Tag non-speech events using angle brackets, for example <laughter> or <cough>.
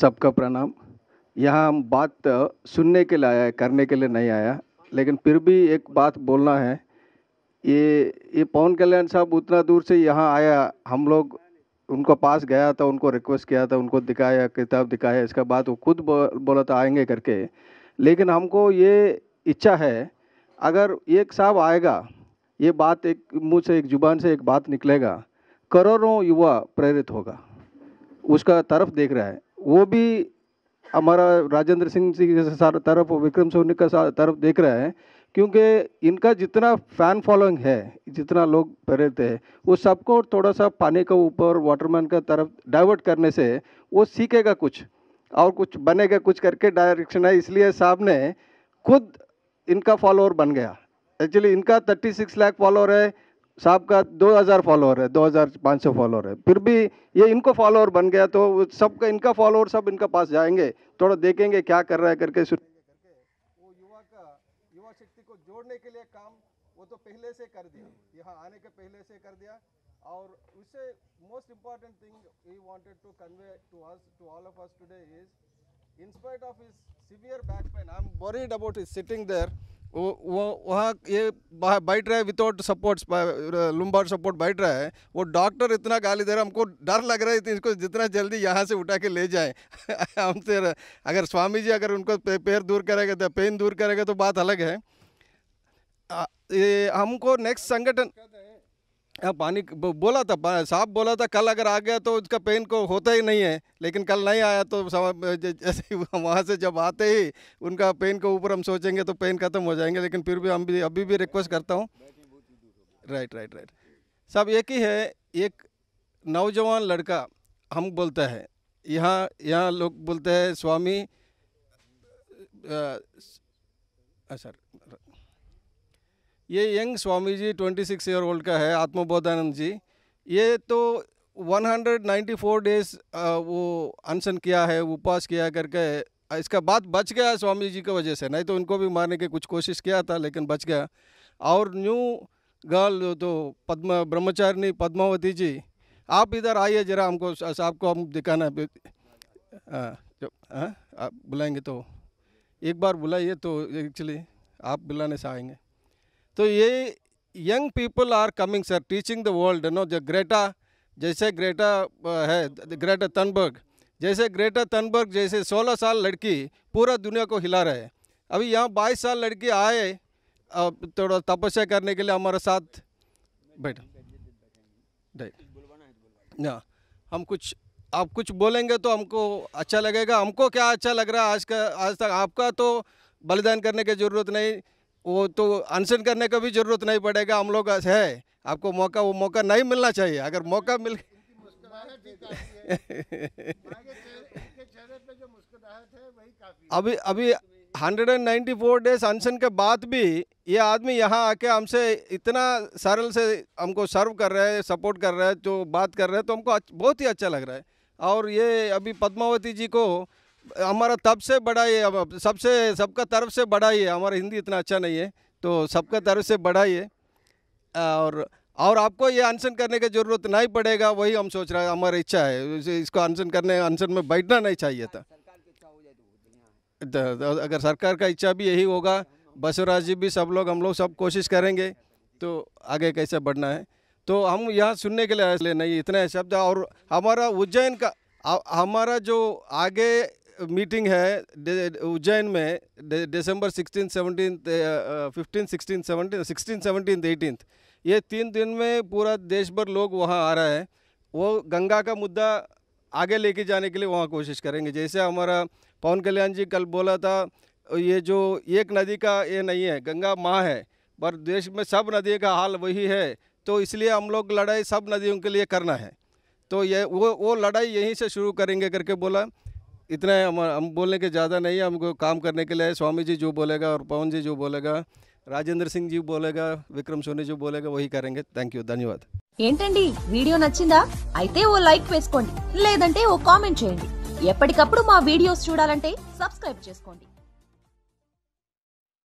सबका प्रणाम यहाँ हम बात सुनने के लिए आया है करने के लिए नहीं आया लेकिन फिर भी एक बात बोलना है ये ये पवन कल्याण साहब उतना दूर से यहाँ आया हम लोग उनको पास गया था उनको रिक्वेस्ट किया था उनको दिखाया किताब दिखाया इसका बाद वो खुद बोला था आएंगे करके लेकिन हमको ये इच्छा है अगर एक साहब आएगा ये बात एक मुँह से एक जुबान से एक बात निकलेगा करोड़ों युवा प्रेरित होगा उसका तरफ देख रहा है वो भी हमारा राजेंद्र सिंह जी के तरफ विक्रम सोनी का तरफ देख रहा है क्योंकि इनका जितना फैन फॉलोइंग है जितना लोग प्रेरित है वो सबको थोड़ा सा पानी के ऊपर वाटरमैन का तरफ डाइवर्ट करने से वो सीखेगा कुछ और कुछ बनेगा कुछ करके डायरेक्शन है इसलिए साहब ने खुद इनका फॉलोअर बन गया एक्चुअली इनका थर्टी सिक्स लाख फॉलोअर है साहब का दो हज़ार फॉलोअर है दो हज़ार पाँच सौ फॉलोअर है फिर भी ये इनको फॉलोअर बन गया तो सबका इनका फॉलोअर सब इनका पास जाएंगे थोड़ा देखेंगे क्या कर रहा है करके शुरू वो युवा का युवा शक्ति को जोड़ने के लिए काम वो तो पहले से कर दिया यहाँ आने के पहले से कर दिया और उससे most important thing we wanted to convey to us to all of us today is in spite of is severe back pain I am worried about is sitting there वो वहाँ ये बैठ रहा है विदाउट सपोर्ट लुम्बार सपोर्ट बैठ रहा है वो डॉक्टर इतना गाली दे रहा है हमको डर लग रहा है इसको जितना जल्दी यहाँ से उठा के ले जाए <laughs> हमसे तो अगर स्वामी जी अगर उनको पे, पैर दूर करेगा तो पेन दूर करेगा तो बात अलग है आ, ये हमको नेक्स्ट संगठन पानी बोला था साफ बोला था कल अगर आ गया तो उसका पेन को होता ही नहीं है लेकिन कल नहीं आया तो जैसे वहाँ से जब आते ही उनका पेन के ऊपर हम सोचेंगे तो पेन ख़त्म हो जाएंगे लेकिन फिर भी हम भी अभी भी रिक्वेस्ट करता हूँ राइट राइट राइट साहब एक ही है एक नौजवान लड़का हम बोलते हैं यहाँ यहाँ लोग बोलते हैं स्वामी सर ये young Swami ji twenty six year old का है आत्मबोधानंद जी ये तो 194 डेज वो अनशन किया है उपवास किया करके इसका बात बच गया स्वामी जी की वजह से नहीं तो उनको भी मारने की कुछ कोशिश किया था लेकिन बच गया और न्यू गर्ल तो पद्म ब्रह्मचारिणी पद्मावती जी आप इधर आइए जरा हमको आपको हम दिखाना है जब आप बुलाएंगे तो एक बार बुलाइए तो एक्चुअली आप बुलाने से आएंगे तो ये young people are coming sir teaching the world no जो ग्रेटा जैसे ग्रेटा है ग्रेटा तनबर्ग जैसे ग्रेटा तनबर्ग जैसे 16 साल लड़की पूरा दुनिया को हिला रहे अभी यहाँ 22 साल लड़की आए थोड़ा तपस्या करने के लिए हमारे साथ बैठ ना हम कुछ आप कुछ बोलेंगे तो हमको अच्छा लगेगा हमको क्या अच्छा लग रहा है आज का आज तक आपका तो बलिदान करने की ज़रूरत नहीं वो तो अनशन करने का भी ज़रूरत नहीं पड़ेगा हम लोग है आपको मौका वो मौका नहीं मिलना चाहिए अगर मौका मिल अभी अभी 194 डेज अनशन के बाद भी ये आदमी यहाँ आके हमसे इतना सरल से हमको सर्व कर रहे हैं सपोर्ट कर रहे हैं जो बात कर रहे हैं तो हमको बहुत ही अच्छा लग रहा है और ये अभी पद्मावती जी को हमारा तब से बड़ा अब सबसे सबका तरफ से बड़ा ही है हमारा हिंदी इतना अच्छा नहीं है तो सबका तरफ से बड़ा ही है और और आपको ये अनशन करने की ज़रूरत नहीं पड़ेगा वही हम सोच रहे हैं हमारी इच्छा है इसको अनशन करने अनशन में बैठना नहीं चाहिए था अगर सरकार का इच्छा भी यही होगा बसवराज जी भी सब लोग हम लोग सब कोशिश करेंगे तो आगे कैसे बढ़ना है तो हम यहाँ सुनने के लिए नहीं इतने शब्द और हमारा उज्जैन का हमारा जो आगे मीटिंग है उज्जैन में December sixteen seventeen fifteen sixteen seventeen sixteen seventeen eighteen ये तीन दिन में पूरा देश भर लोग वहाँ आ रहा है वो गंगा का मुद्दा आगे लेके जाने के लिए वहाँ कोशिश करेंगे जैसे हमारा पवन कल्याण जी कल बोला था ये जो एक नदी का ये नहीं है गंगा माँ है पर देश में सब नदी का हाल वही है तो इसलिए हम लोग लड़ाई सब नदियों के लिए करना है तो ये वो वो लड़ाई यहीं से शुरू करेंगे करके बोला इतना हम, हम बोलने के ज़्यादा नहीं है हमको काम करने के लिए स्वामी जी जो बोलेगा और पवन जी जो बोलेगा రాజేంద్ర సింగ్ జీ బోలేగా విక్రమ్ సోనీ జీ బోలేగా వహి కరెంగే థ్యాంక్ యూ ధన్యవాద్ ఏంటండి వీడియో నచ్చిందా అయితే ఓ లైక్ వేసుకోండి లేదంటే ఓ కామెంట్ చేయండి ఎప్పటికప్పుడు మా వీడియోస్ చూడాలంటే సబ్స్క్రైబ్ చేసుకోండి